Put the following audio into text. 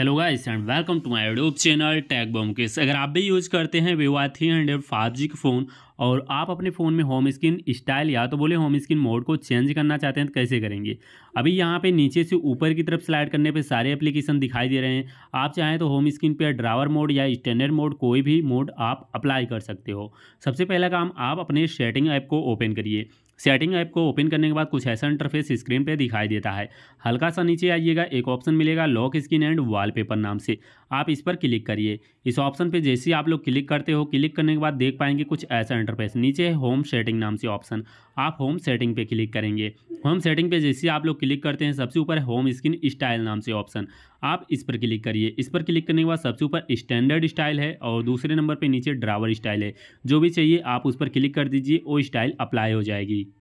hello guys and welcome to my YouTube channel टैग बम केस अगर आप भी यूज़ करते हैं Vivo three hundred five G के फ़ोन और आप अपने फ़ोन में होम स्क्रीन स्टाइल या तो बोले होम स्क्रीन मोड को चेंज करना चाहते हैं तो कैसे करेंगे अभी यहाँ पे नीचे से ऊपर की तरफ स्लाइड करने पे सारे एप्लीकेशन दिखाई दे रहे हैं आप चाहें तो होम स्क्रीन पे ड्रावर मोड या स्टैंडर्ड मोड कोई भी मोड आप अप्लाई कर सकते हो सबसे पहला काम आप अपने सेटिंग ऐप को ओपन करिए सेटिंग ऐप को ओपन करने के बाद कुछ ऐसा इंटरफेस स्क्रीन पे दिखाई देता है हल्का सा नीचे आइएगा एक ऑप्शन मिलेगा लॉक स्क्रीन एंड वॉलपेपर नाम से आप इस पर क्लिक करिए इस ऑप्शन पे जैसे आप लोग क्लिक करते हो क्लिक करने के बाद देख पाएंगे कुछ ऐसा इंटरफेस नीचे है होम सेटिंग नाम से ऑप्शन आप होम सेटिंग पे क्लिक करेंगे होम सेटिंग पे जैसे आप लोग क्लिक करते हैं सबसे ऊपर है होम स्क्रीन स्टाइल नाम से ऑप्शन आप इस पर क्लिक करिए इस पर क्लिक करने के बाद सबसे ऊपर स्टैंडर्ड स्टाइल है और दूसरे नंबर पर नीचे ड्रावर स्टाइल है जो भी चाहिए आप उस पर क्लिक कर दीजिए वो स्टाइल अप्लाई हो जाएगी